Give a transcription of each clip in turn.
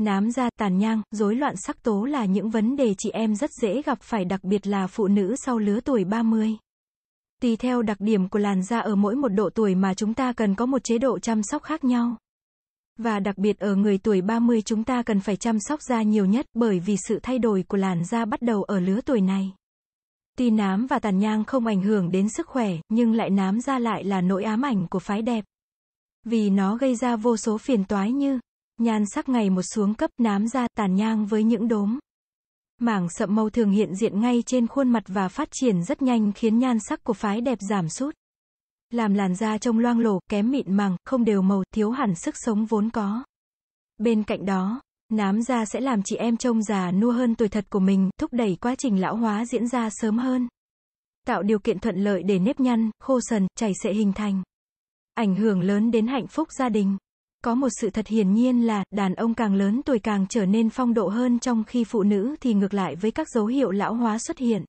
nám da, tàn nhang, rối loạn sắc tố là những vấn đề chị em rất dễ gặp phải đặc biệt là phụ nữ sau lứa tuổi 30. Tùy theo đặc điểm của làn da ở mỗi một độ tuổi mà chúng ta cần có một chế độ chăm sóc khác nhau. Và đặc biệt ở người tuổi 30 chúng ta cần phải chăm sóc da nhiều nhất bởi vì sự thay đổi của làn da bắt đầu ở lứa tuổi này. Tuy nám và tàn nhang không ảnh hưởng đến sức khỏe, nhưng lại nám da lại là nỗi ám ảnh của phái đẹp. Vì nó gây ra vô số phiền toái như Nhan sắc ngày một xuống cấp nám da tàn nhang với những đốm. Mảng sậm màu thường hiện diện ngay trên khuôn mặt và phát triển rất nhanh khiến nhan sắc của phái đẹp giảm sút. Làm làn da trông loang lổ, kém mịn màng, không đều màu, thiếu hẳn sức sống vốn có. Bên cạnh đó, nám da sẽ làm chị em trông già nua hơn tuổi thật của mình, thúc đẩy quá trình lão hóa diễn ra sớm hơn. Tạo điều kiện thuận lợi để nếp nhăn, khô sần, chảy xệ hình thành. Ảnh hưởng lớn đến hạnh phúc gia đình. Có một sự thật hiển nhiên là, đàn ông càng lớn tuổi càng trở nên phong độ hơn trong khi phụ nữ thì ngược lại với các dấu hiệu lão hóa xuất hiện.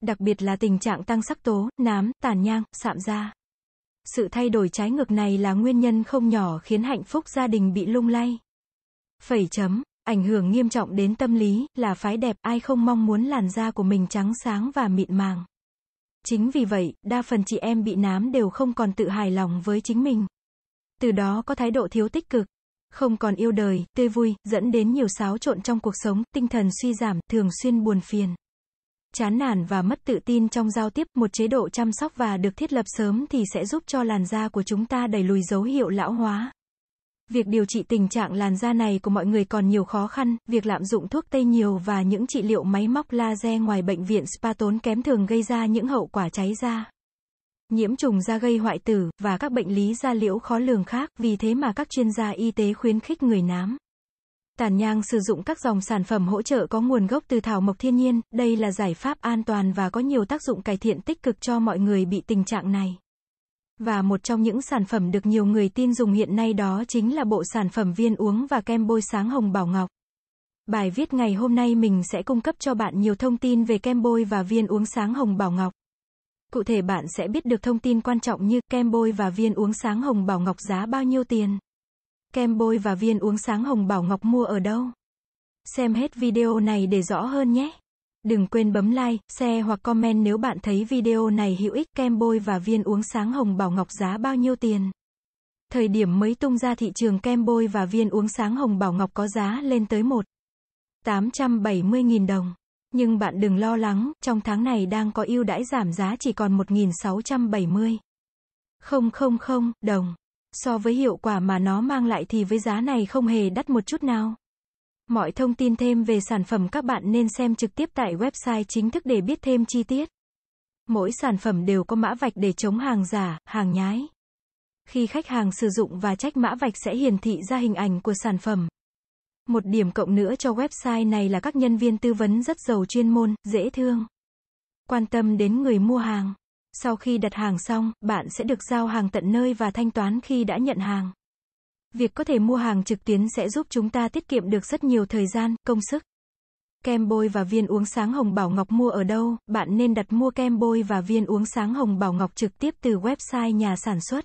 Đặc biệt là tình trạng tăng sắc tố, nám, tàn nhang, sạm da. Sự thay đổi trái ngược này là nguyên nhân không nhỏ khiến hạnh phúc gia đình bị lung lay. Phẩy chấm, ảnh hưởng nghiêm trọng đến tâm lý, là phái đẹp, ai không mong muốn làn da của mình trắng sáng và mịn màng. Chính vì vậy, đa phần chị em bị nám đều không còn tự hài lòng với chính mình từ đó có thái độ thiếu tích cực, không còn yêu đời, tươi vui, dẫn đến nhiều xáo trộn trong cuộc sống, tinh thần suy giảm, thường xuyên buồn phiền. Chán nản và mất tự tin trong giao tiếp, một chế độ chăm sóc và được thiết lập sớm thì sẽ giúp cho làn da của chúng ta đẩy lùi dấu hiệu lão hóa. Việc điều trị tình trạng làn da này của mọi người còn nhiều khó khăn, việc lạm dụng thuốc tây nhiều và những trị liệu máy móc laser ngoài bệnh viện spa tốn kém thường gây ra những hậu quả cháy da nhiễm trùng da gây hoại tử và các bệnh lý da liễu khó lường khác, vì thế mà các chuyên gia y tế khuyến khích người nám Tàn nhang sử dụng các dòng sản phẩm hỗ trợ có nguồn gốc từ thảo mộc thiên nhiên, đây là giải pháp an toàn và có nhiều tác dụng cải thiện tích cực cho mọi người bị tình trạng này. Và một trong những sản phẩm được nhiều người tin dùng hiện nay đó chính là bộ sản phẩm viên uống và kem bôi sáng hồng bảo ngọc. Bài viết ngày hôm nay mình sẽ cung cấp cho bạn nhiều thông tin về kem bôi và viên uống sáng hồng bảo ngọc. Cụ thể bạn sẽ biết được thông tin quan trọng như kem bôi và viên uống sáng hồng bảo ngọc giá bao nhiêu tiền. Kem bôi và viên uống sáng hồng bảo ngọc mua ở đâu. Xem hết video này để rõ hơn nhé. Đừng quên bấm like, share hoặc comment nếu bạn thấy video này hữu ích. Kem bôi và viên uống sáng hồng bảo ngọc giá bao nhiêu tiền? Thời điểm mới tung ra thị trường kem bôi và viên uống sáng hồng bảo ngọc có giá lên tới 1 870.000 đồng. Nhưng bạn đừng lo lắng, trong tháng này đang có ưu đãi giảm giá chỉ còn 1.670. 000 đồng. So với hiệu quả mà nó mang lại thì với giá này không hề đắt một chút nào. Mọi thông tin thêm về sản phẩm các bạn nên xem trực tiếp tại website chính thức để biết thêm chi tiết. Mỗi sản phẩm đều có mã vạch để chống hàng giả, hàng nhái. Khi khách hàng sử dụng và trách mã vạch sẽ hiển thị ra hình ảnh của sản phẩm. Một điểm cộng nữa cho website này là các nhân viên tư vấn rất giàu chuyên môn, dễ thương. Quan tâm đến người mua hàng. Sau khi đặt hàng xong, bạn sẽ được giao hàng tận nơi và thanh toán khi đã nhận hàng. Việc có thể mua hàng trực tuyến sẽ giúp chúng ta tiết kiệm được rất nhiều thời gian, công sức. Kem bôi và viên uống sáng hồng bảo ngọc mua ở đâu? Bạn nên đặt mua kem bôi và viên uống sáng hồng bảo ngọc trực tiếp từ website nhà sản xuất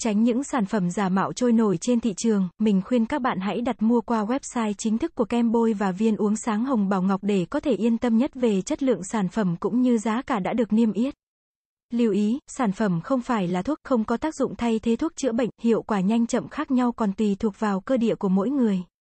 Tránh những sản phẩm giả mạo trôi nổi trên thị trường, mình khuyên các bạn hãy đặt mua qua website chính thức của kem bôi và viên uống sáng hồng bảo ngọc để có thể yên tâm nhất về chất lượng sản phẩm cũng như giá cả đã được niêm yết. Lưu ý, sản phẩm không phải là thuốc, không có tác dụng thay thế thuốc chữa bệnh, hiệu quả nhanh chậm khác nhau còn tùy thuộc vào cơ địa của mỗi người.